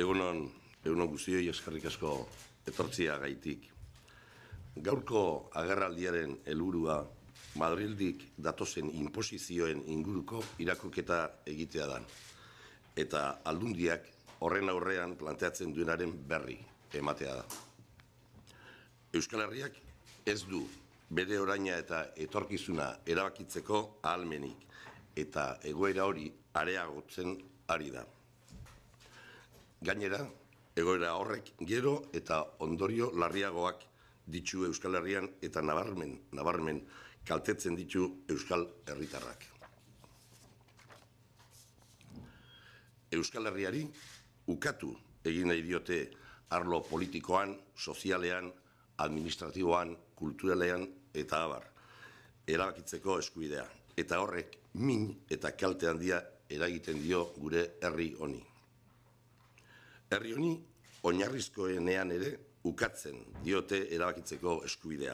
Egunon, egunon guztioi eskarrik asko etortzia gaitik. Gaurko agerraldiaren helburua Madrildik datozen inposizioen inguruko irakurketa egitea da. Eta aldundiak horren aurrean planteatzen duenaren berri ematea da. Euskal Herriak ez du bere oraina eta etorkizuna erabakitzeko ahalmenik eta egoera hori areagotzen ari da. Gainera, egoera horrek gero eta ondorio larriagoak ditu Euskal Herrian eta nabarmen, nabarmen kaltetzen ditu Euskal Herritarrak. Euskal Herriari ukatu egin nahi diote arlo politikoan, sozialean, administratiboan, kulturalean eta abar erabakitzeko eskuidea. Eta horrek min eta kalte handia eragiten dio gure herri honi. Herri honi, oinarrizkoenean ere, ukatzen diote erabakitzeko eskubidea.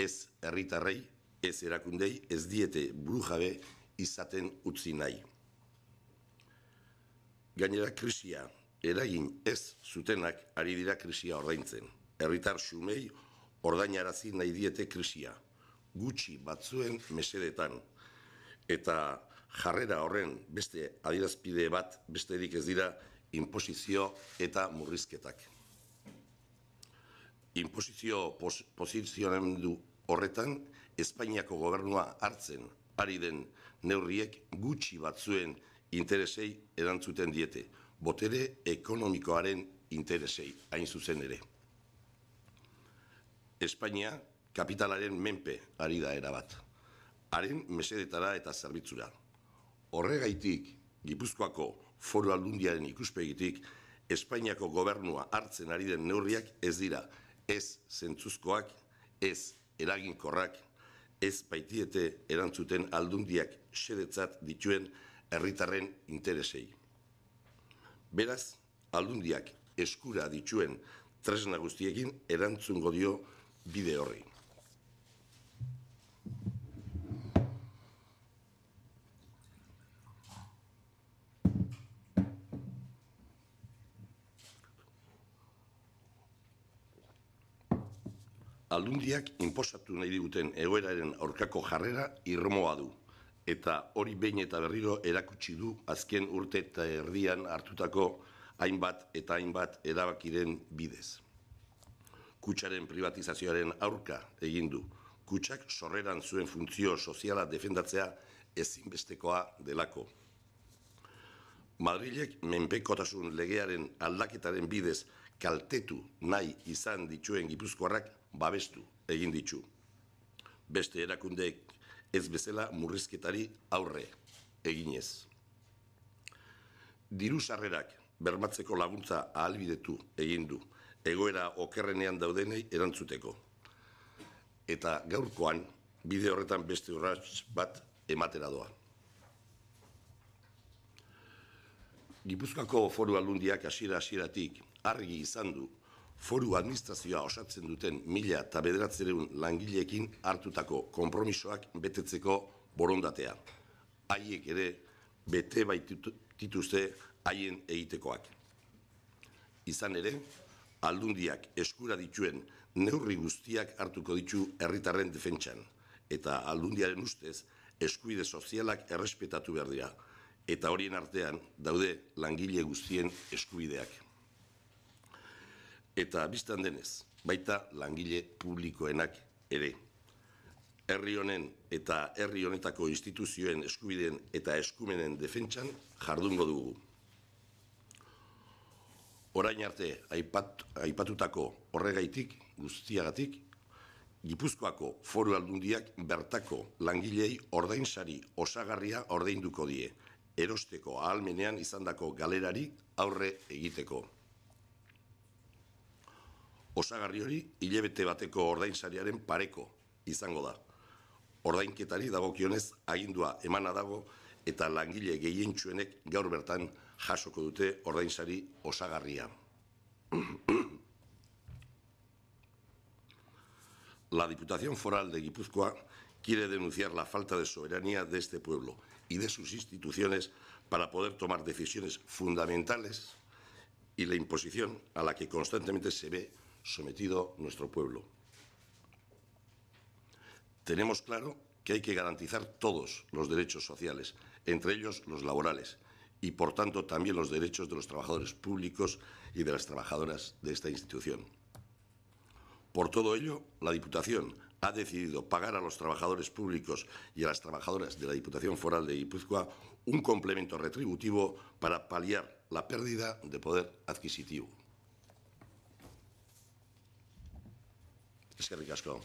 Ez herritarrei, ez erakundei, ez diete buru izaten utzi nahi. Gainera krisia, eragin ez zutenak ari dira krisia ordaintzen. Herritar xumei, ordainarazi nahi diete krisia. Gutxi batzuen mesedetan. Eta jarrera horren beste adirazpide bat, besterik ez dira, imposizio eta murrizketak. Imposizio posizionen du horretan, Espainiako gobernua hartzen ari den neurriek gutxi batzuen interesei erantzuten diete, botere ekonomikoaren interesei, hain zuzen ere. Espainia kapitalaren menpe ari da erabat, haren mesedetara eta zerbitzura. Horregaitik, Gipuzkoako foru aldundiaren ikuspegitik, Espainiako gobernua hartzen ari den neurriak ez dira, ez zentzuzkoak, ez eraginkorrak, ez baitiete erantzuten aldundiak sedetzat dituen herritarren interesei. Beraz, aldundiak eskura dituen tresna guztiekin erantzungo dio bide horri. Aldundiak inposatu nahi diguten egoeraren aurkako jarrera irmoa du. Eta hori behin eta berriro erakutsi du azken urte eta erdian hartutako hainbat eta hainbat erabakiren bidez. Kutsaren privatizazioaren aurka egin du. Kutsak sorreran zuen funtzio soziala defendatzea ezinbestekoa delako. Madrilek menpekotasun legearen aldaketaren bidez kaltetu nahi izan dituen gipuzkoarrak babestu egin ditu. Beste erakundeek ez bezala murrizketari aurre eginez. Diru sarrerak bermatzeko laguntza ahalbidetu egin du egoera okerrenean daudenei erantzuteko. Eta gaurkoan bide horretan beste urrats bat ematera doa. Gipuzkoako foru alundiak hasiera hasieratik argi izan du foru administrazioa osatzen duten mila eta bederatzereun langileekin hartutako konpromisoak betetzeko borondatea. Haiek ere bete baitituzte haien egitekoak. Izan ere, aldundiak eskura dituen neurri guztiak hartuko ditu herritarren defentsan, eta aldundiaren ustez eskuide sozialak errespetatu behar eta horien artean daude langile guztien eskuideak eta biztan denez, baita langile publikoenak ere. Herri honen eta herri honetako instituzioen eskubideen eta eskumenen defentsan jardungo dugu. Orain arte aipat, aipatutako horregaitik guztiagatik, Gipuzkoako foru aldundiak bertako langilei ordainsari osagarria ordainduko die, erosteko ahalmenean izandako galerari aurre egiteko. osagarri hori hilebete bateko ordainsariaren pareko izango da. Ordainketari dagokionez agindua emana dago eta langile gehientsuenek gaur bertan jasoko dute ordainsari osagarria. la Diputación Foral de Guipúzcoa quiere denunciar la falta de soberanía de este pueblo y de sus instituciones para poder tomar decisiones fundamentales y la imposición a la que constantemente se ve sometido nuestro pueblo. Tenemos claro que hay que garantizar todos los derechos sociales, entre ellos los laborales, y por tanto también los derechos de los trabajadores públicos y de las trabajadoras de esta institución. Por todo ello, la Diputación ha decidido pagar a los trabajadores públicos y a las trabajadoras de la Diputación Foral de Guipúzcoa un complemento retributivo para paliar la pérdida de poder adquisitivo. eskerrik asko